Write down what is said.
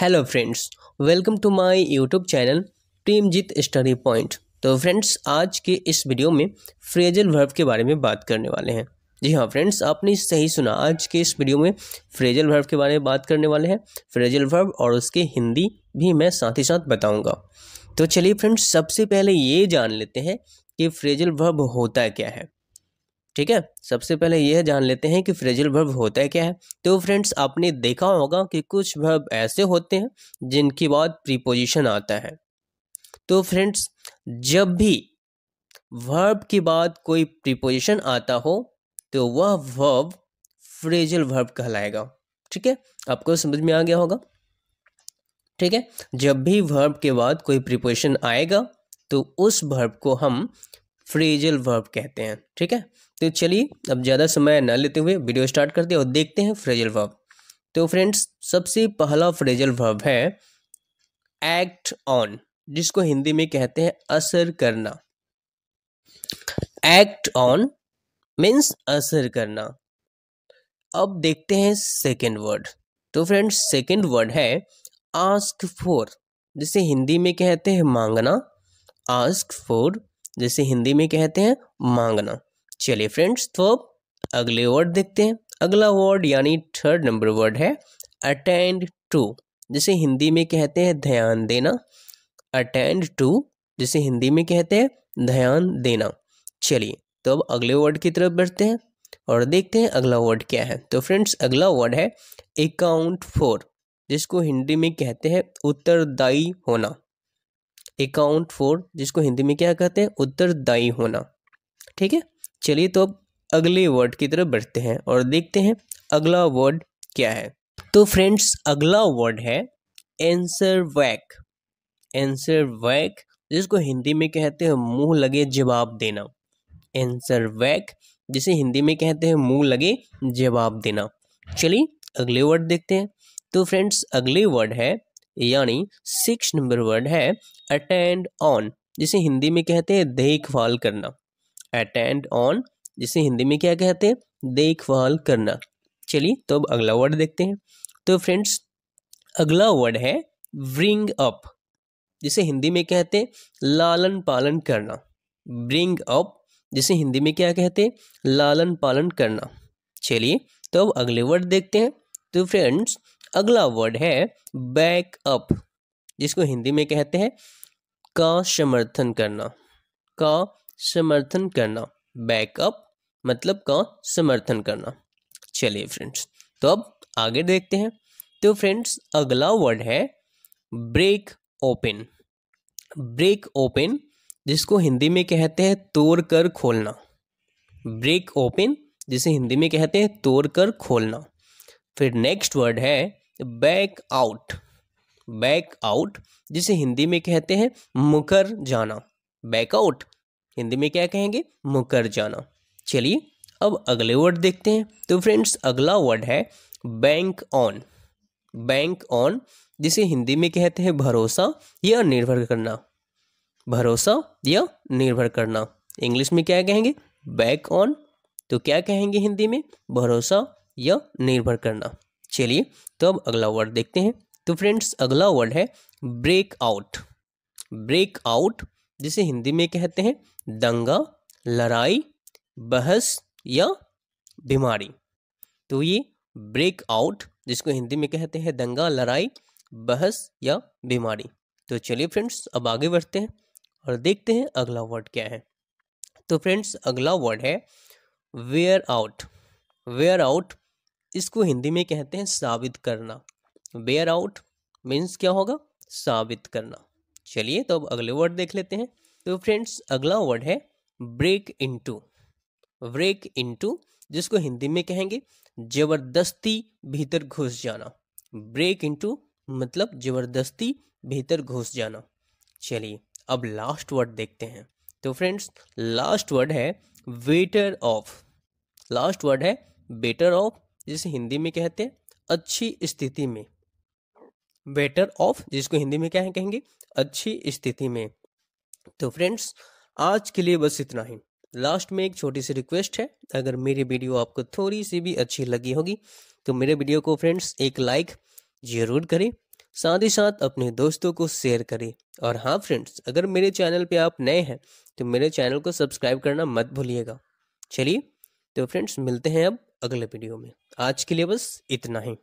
hello friends welcome to my YouTube channel Jeet study point तो friends आज के इस वीडियो में फ्रेजल वर्ब के बारे में बात करने वाले हैं जी हाँ फ्रेंड्स आपने सही सुना आज के इस वीडियो में फ्रेजल वर्ब के बारे में बात करने वाले हैं फ्रेजल वर्ब और उसके हिंदी भी मैं साथ ही साथ बताऊँगा तो चलिए फ्रेंड्स सबसे पहले ये जान लेते हैं कि फ्रेजल वर्ब होता क्या है ठीक है सबसे पहले यह जान लेते हैं कि फ्रेजल वर्ब होता है क्या है तो फ्रेंड्स आपने देखा होगा कि कुछ वर्ब ऐसे होते हैं जिनके बाद प्रीपोजिशन आता है तो फ्रेंड्स जब भी वर्ब के बाद कोई प्रीपोजिशन आता हो तो वह वर्ब फ्रेजल वर्ब कहलाएगा ठीक है आपको समझ में आ गया होगा ठीक है जब भी वर्ब के बाद कोई प्रीपोजिशन आएगा तो उस वर्ब को हम फ्रेजल वर्ब कहते हैं ठीक है तो चलिए अब ज़्यादा समय ना लेते हुए वीडियो स्टार्ट करते हैं और देखते हैं फ्रेजल वर्ब तो फ्रेंड्स सबसे पहला फ्रेजल वर्ब है एक्ट ऑन जिसको हिंदी में कहते हैं असर करना एक्ट ऑन मीन्स असर करना अब देखते हैं सेकेंड वर्ड तो फ्रेंड्स सेकेंड वर्ड है आस्क फॉर जिसे हिंदी में कहते हैं मांगना आस्क फॉर जिसे हिंदी में कहते हैं मांगना चलिए फ्रेंड्स तो अगले वर्ड देखते हैं अगला वर्ड यानी थर्ड नंबर वर्ड है अटेंड टू जिसे हिंदी में कहते हैं ध्यान देना अटेंड टू जिसे हिंदी में कहते हैं ध्यान देना चलिए तो अब अगले वर्ड की तरफ बढ़ते हैं और देखते हैं अगला वर्ड क्या है तो फ्रेंड्स अगला वर्ड है अकाउंट फोर जिसको हिंदी में कहते हैं उत्तरदायी होना अकाउंट फोर जिसको हिंदी में क्या कहते हैं उत्तरदायी होना ठीक है चलिए तो अब अगले वर्ड की तरफ बढ़ते हैं और देखते हैं अगला वर्ड क्या है तो फ्रेंड्स अगला वर्ड है एंसर वैक एंसर वैक जिसको हिंदी में कहते हैं मुंह लगे जवाब देना एंसर वैक जिसे हिंदी में कहते हैं मुंह लगे जवाब देना चलिए अगले वर्ड देखते हैं तो फ्रेंड्स अगले वर्ड है यानी सिक्स नंबर वर्ड है अटेंड ऑन जिसे हिंदी में कहते हैं देखभाल करना अटेंड ऑन जिसे हिंदी में क्या कहते हैं देखभाल करना चलिए तो अब अगला वर्ड देखते हैं तो फ्रेंड्स अगला वर्ड है ब्रिंग अप जिसे हिंदी में कहते हैं लालन पालन करना ब्रिंग अप जिसे हिंदी में क्या कहते हैं लालन पालन करना चलिए तो अब अगले वर्ड देखते हैं तो फ्रेंड्स अगला वर्ड है बैक अप जिसको हिंदी में कहते हैं का समर्थन करना का समर्थन करना बैकअप मतलब का समर्थन करना चलिए फ्रेंड्स तो अब आगे देखते हैं तो फ्रेंड्स अगला वर्ड है ब्रेक ओपन ब्रेक ओपन जिसको हिंदी में कहते हैं तोड़ कर खोलना ब्रेक ओपन जिसे हिंदी में कहते हैं तोड़ कर खोलना फिर नेक्स्ट वर्ड है बैक आउट बैक आउट जिसे हिंदी में कहते हैं मुकर जाना बैक आउट हिंदी में क्या कहेंगे मुकर जाना चलिए अब अगले वर्ड देखते हैं तो फ्रेंड्स अगला वर्ड है बैंक ऑन बैंक ऑन जिसे हिंदी में कहते हैं भरोसा या निर्भर करना भरोसा या निर्भर करना इंग्लिश में क्या कहेंगे बैक ऑन तो क्या कहेंगे हिंदी में भरोसा या निर्भर करना चलिए तो अब अगला वर्ड देखते हैं तो फ्रेंड्स अगला वर्ड है ब्रेक आउट ब्रेक आउट जिसे हिंदी में कहते हैं दंगा लड़ाई बहस या बीमारी तो ये ब्रेक आउट जिसको हिंदी में कहते हैं दंगा लड़ाई बहस या बीमारी तो चलिए फ्रेंड्स अब आगे बढ़ते हैं और देखते हैं अगला वर्ड क्या है तो फ्रेंड्स अगला वर्ड है वेयर आउट वेयर आउट इसको हिंदी में कहते हैं साबित करना वेयर आउट मीन्स क्या होगा साबित करना चलिए तो अब अगले वर्ड देख लेते हैं तो फ्रेंड्स अगला वर्ड है ब्रेक इनटू ब्रेक इनटू जिसको हिंदी में कहेंगे जबरदस्ती भीतर घुस जाना ब्रेक इनटू मतलब जबरदस्ती भीतर घुस जाना चलिए अब लास्ट वर्ड देखते हैं तो फ्रेंड्स लास्ट वर्ड है वेटर ऑफ लास्ट वर्ड है बेटर ऑफ जिसे हिंदी में कहते हैं अच्छी स्थिति में बेटर ऑफ जिसको हिंदी में क्या कहेंगे अच्छी स्थिति में तो फ्रेंड्स आज के लिए बस इतना ही लास्ट में एक छोटी सी रिक्वेस्ट है अगर मेरी वीडियो आपको थोड़ी सी भी अच्छी लगी होगी तो मेरे वीडियो को फ्रेंड्स एक लाइक जरूर करें साथ ही साथ अपने दोस्तों को शेयर करें और हाँ फ्रेंड्स अगर मेरे चैनल पे आप नए हैं तो मेरे चैनल को सब्सक्राइब करना मत भूलिएगा चलिए तो फ्रेंड्स मिलते हैं अब अगले वीडियो में आज के लिए बस इतना ही